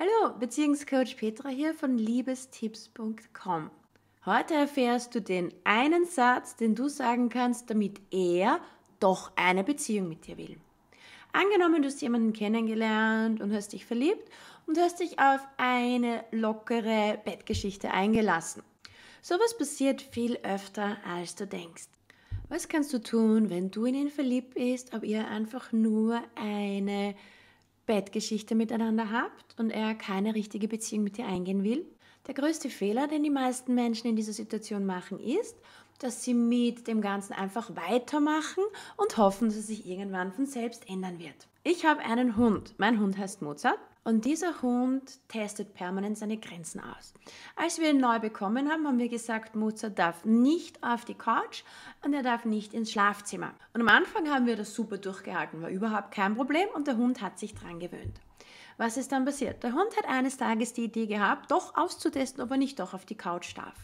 Hallo, Beziehungscoach Petra hier von liebestipps.com. Heute erfährst du den einen Satz, den du sagen kannst, damit er doch eine Beziehung mit dir will. Angenommen, du hast jemanden kennengelernt und hast dich verliebt und hast dich auf eine lockere Bettgeschichte eingelassen. Sowas passiert viel öfter, als du denkst. Was kannst du tun, wenn du in ihn verliebt bist, ob ihr einfach nur eine Bettgeschichte miteinander habt und er keine richtige Beziehung mit dir eingehen will. Der größte Fehler, den die meisten Menschen in dieser Situation machen, ist, dass sie mit dem Ganzen einfach weitermachen und hoffen, dass es sich irgendwann von selbst ändern wird. Ich habe einen Hund. Mein Hund heißt Mozart und dieser Hund testet permanent seine Grenzen aus. Als wir ihn neu bekommen haben, haben wir gesagt, Mozart darf nicht auf die Couch und er darf nicht ins Schlafzimmer. Und am Anfang haben wir das super durchgehalten, war überhaupt kein Problem und der Hund hat sich dran gewöhnt. Was ist dann passiert? Der Hund hat eines Tages die Idee gehabt, doch auszutesten, ob er nicht doch auf die Couch darf.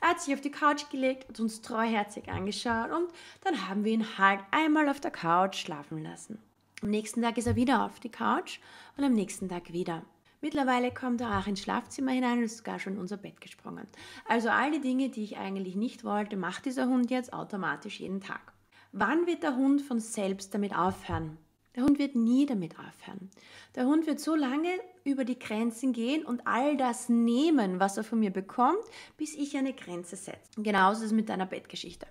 Er hat sich auf die Couch gelegt, hat uns treuherzig angeschaut und dann haben wir ihn halt einmal auf der Couch schlafen lassen. Am nächsten Tag ist er wieder auf die Couch und am nächsten Tag wieder. Mittlerweile kommt er auch ins Schlafzimmer hinein und ist sogar schon in unser Bett gesprungen. Also all die Dinge, die ich eigentlich nicht wollte, macht dieser Hund jetzt automatisch jeden Tag. Wann wird der Hund von selbst damit aufhören? Der Hund wird nie damit aufhören. Der Hund wird so lange über die Grenzen gehen und all das nehmen, was er von mir bekommt, bis ich eine Grenze setze. Genauso ist es mit deiner Bettgeschichte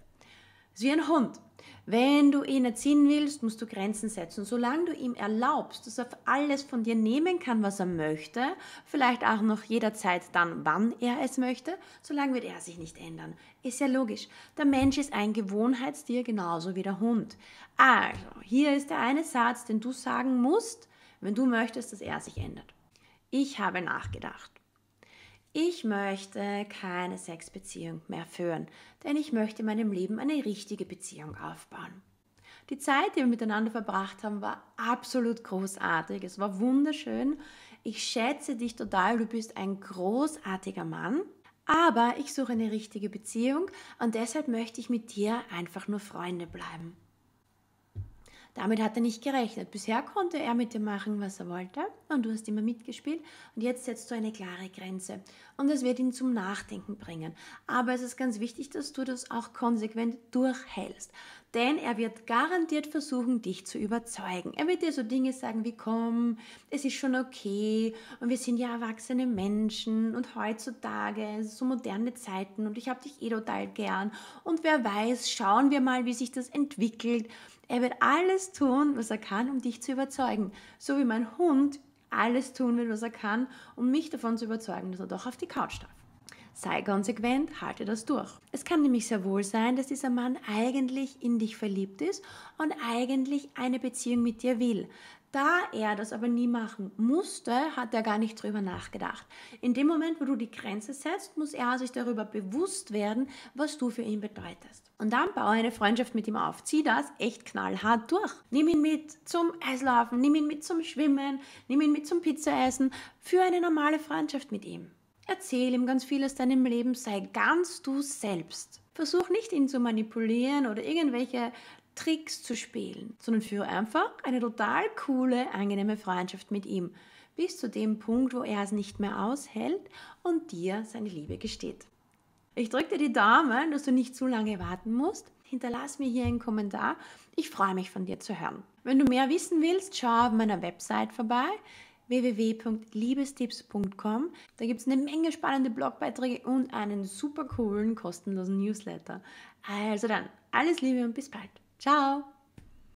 ist wie ein Hund. Wenn du ihn erziehen willst, musst du Grenzen setzen. Solange du ihm erlaubst, dass er alles von dir nehmen kann, was er möchte, vielleicht auch noch jederzeit dann, wann er es möchte, solange wird er sich nicht ändern. Ist ja logisch. Der Mensch ist ein Gewohnheitstier genauso wie der Hund. Also, hier ist der eine Satz, den du sagen musst, wenn du möchtest, dass er sich ändert. Ich habe nachgedacht. Ich möchte keine Sexbeziehung mehr führen, denn ich möchte in meinem Leben eine richtige Beziehung aufbauen. Die Zeit, die wir miteinander verbracht haben, war absolut großartig. Es war wunderschön. Ich schätze dich total. Du bist ein großartiger Mann. Aber ich suche eine richtige Beziehung und deshalb möchte ich mit dir einfach nur Freunde bleiben. Damit hat er nicht gerechnet. Bisher konnte er mit dir machen, was er wollte und du hast immer mitgespielt und jetzt setzt du eine klare Grenze und das wird ihn zum Nachdenken bringen. Aber es ist ganz wichtig, dass du das auch konsequent durchhältst, denn er wird garantiert versuchen, dich zu überzeugen. Er wird dir so Dinge sagen wie komm, es ist schon okay und wir sind ja erwachsene Menschen und heutzutage es so moderne Zeiten und ich habe dich eh total gern und wer weiß, schauen wir mal, wie sich das entwickelt. Er wird alles tun, was er kann, um dich zu überzeugen. So wie mein Hund alles tun wird, was er kann, um mich davon zu überzeugen, dass er doch auf die Couch darf. Sei konsequent, halte das durch. Es kann nämlich sehr wohl sein, dass dieser Mann eigentlich in dich verliebt ist und eigentlich eine Beziehung mit dir will. Da er das aber nie machen musste, hat er gar nicht drüber nachgedacht. In dem Moment, wo du die Grenze setzt, muss er sich darüber bewusst werden, was du für ihn bedeutest. Und dann baue eine Freundschaft mit ihm auf. Zieh das echt knallhart durch. Nimm ihn mit zum Eislaufen, nimm ihn mit zum Schwimmen, nimm ihn mit zum Pizzaessen. Für eine normale Freundschaft mit ihm. Erzähl ihm ganz viel aus deinem Leben, sei ganz du selbst. Versuch nicht, ihn zu manipulieren oder irgendwelche Tricks zu spielen, sondern führe einfach eine total coole, angenehme Freundschaft mit ihm. Bis zu dem Punkt, wo er es nicht mehr aushält und dir seine Liebe gesteht. Ich drücke dir die Daumen, dass du nicht zu lange warten musst. Hinterlass mir hier einen Kommentar. Ich freue mich von dir zu hören. Wenn du mehr wissen willst, schau auf meiner Website vorbei www.liebestipps.com. Da gibt es eine Menge spannende Blogbeiträge und einen super coolen kostenlosen Newsletter. Also dann, alles Liebe und bis bald. Ciao!